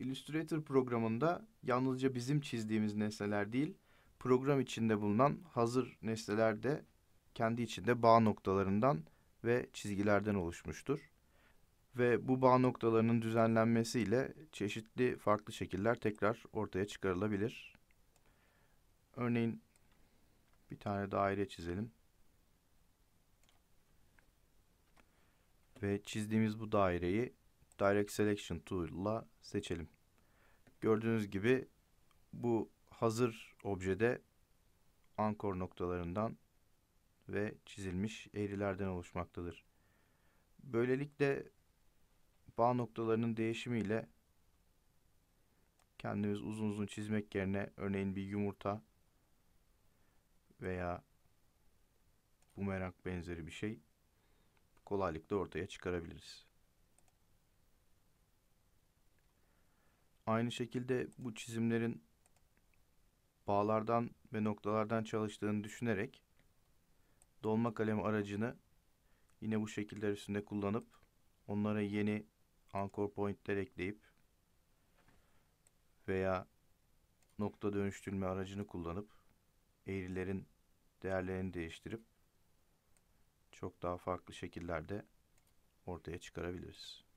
Illustrator programında yalnızca bizim çizdiğimiz nesneler değil, program içinde bulunan hazır nesneler de kendi içinde bağ noktalarından ve çizgilerden oluşmuştur. Ve bu bağ noktalarının düzenlenmesiyle çeşitli farklı şekiller tekrar ortaya çıkarılabilir. Örneğin bir tane daire çizelim. Ve çizdiğimiz bu daireyi Direct Selection Tool'la seçelim. Gördüğünüz gibi bu hazır objede ankor noktalarından ve çizilmiş eğrilerden oluşmaktadır. Böylelikle bağ noktalarının değişimiyle kendimiz uzun uzun çizmek yerine örneğin bir yumurta veya bumerang benzeri bir şey kolaylıkla ortaya çıkarabiliriz. Aynı şekilde bu çizimlerin bağlardan ve noktalardan çalıştığını düşünerek dolma kalemi aracını yine bu şekiller üstünde kullanıp onlara yeni anchor pointler ekleyip veya nokta dönüştürme aracını kullanıp eğrilerin değerlerini değiştirip çok daha farklı şekillerde ortaya çıkarabiliriz.